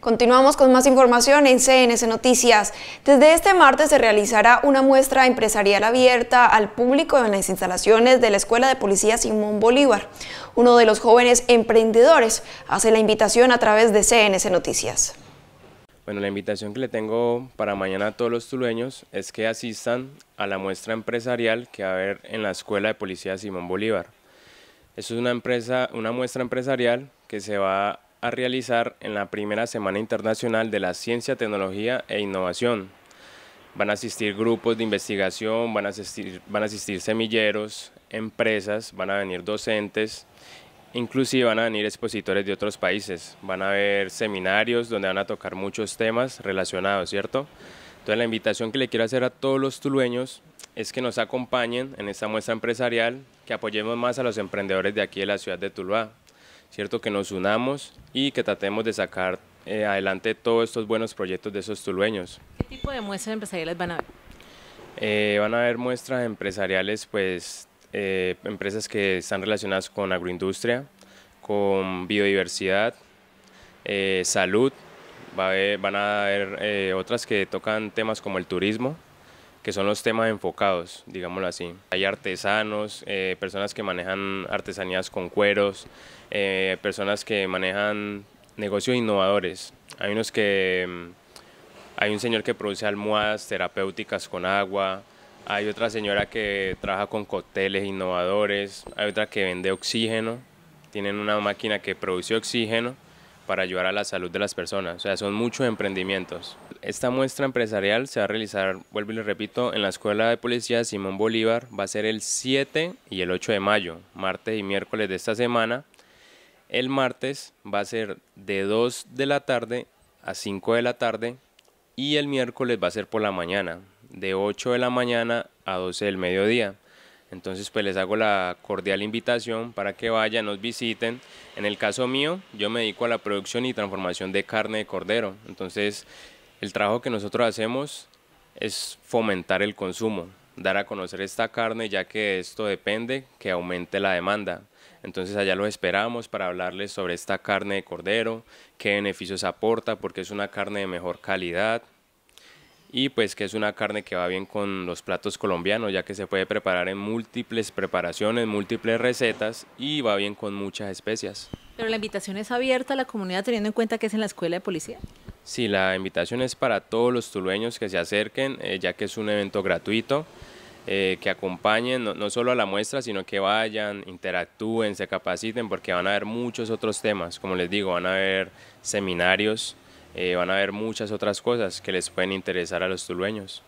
Continuamos con más información en CNS Noticias. Desde este martes se realizará una muestra empresarial abierta al público en las instalaciones de la Escuela de Policía Simón Bolívar. Uno de los jóvenes emprendedores hace la invitación a través de CNS Noticias. Bueno, la invitación que le tengo para mañana a todos los tulueños es que asistan a la muestra empresarial que va a haber en la Escuela de Policía Simón Bolívar. Es una, empresa, una muestra empresarial que se va a a realizar en la primera Semana Internacional de la Ciencia, Tecnología e Innovación. Van a asistir grupos de investigación, van a asistir, van a asistir semilleros, empresas, van a venir docentes, inclusive van a venir expositores de otros países, van a haber seminarios donde van a tocar muchos temas relacionados, ¿cierto? Entonces la invitación que le quiero hacer a todos los tulueños es que nos acompañen en esta muestra empresarial, que apoyemos más a los emprendedores de aquí de la ciudad de Tuluá. ¿cierto? Que nos unamos y que tratemos de sacar eh, adelante todos estos buenos proyectos de esos tulueños. ¿Qué tipo de muestras empresariales van a haber? Eh, van a haber muestras empresariales, pues eh, empresas que están relacionadas con agroindustria, con biodiversidad, salud, van a haber otras que tocan temas como el turismo que son los temas enfocados, digámoslo así. Hay artesanos, eh, personas que manejan artesanías con cueros, eh, personas que manejan negocios innovadores. Hay unos que... Mm, hay un señor que produce almohadas terapéuticas con agua, hay otra señora que trabaja con cócteles innovadores, hay otra que vende oxígeno, tienen una máquina que produce oxígeno para ayudar a la salud de las personas. O sea, son muchos emprendimientos. Esta muestra empresarial se va a realizar, vuelvo y les repito, en la Escuela de Policía Simón Bolívar. Va a ser el 7 y el 8 de mayo, martes y miércoles de esta semana. El martes va a ser de 2 de la tarde a 5 de la tarde y el miércoles va a ser por la mañana, de 8 de la mañana a 12 del mediodía. Entonces, pues les hago la cordial invitación para que vayan, nos visiten. En el caso mío, yo me dedico a la producción y transformación de carne de cordero. Entonces, el trabajo que nosotros hacemos es fomentar el consumo, dar a conocer esta carne ya que esto depende que aumente la demanda. Entonces allá lo esperamos para hablarles sobre esta carne de cordero, qué beneficios aporta, porque es una carne de mejor calidad y pues que es una carne que va bien con los platos colombianos, ya que se puede preparar en múltiples preparaciones, múltiples recetas y va bien con muchas especias. Pero la invitación es abierta a la comunidad teniendo en cuenta que es en la escuela de policía. Sí, la invitación es para todos los tulueños que se acerquen, eh, ya que es un evento gratuito, eh, que acompañen no, no, solo a la muestra, sino que vayan, interactúen, se capaciten, porque van a haber muchos otros temas, como les digo, van a haber seminarios, eh, van a haber muchas otras cosas que les pueden interesar a los tulueños.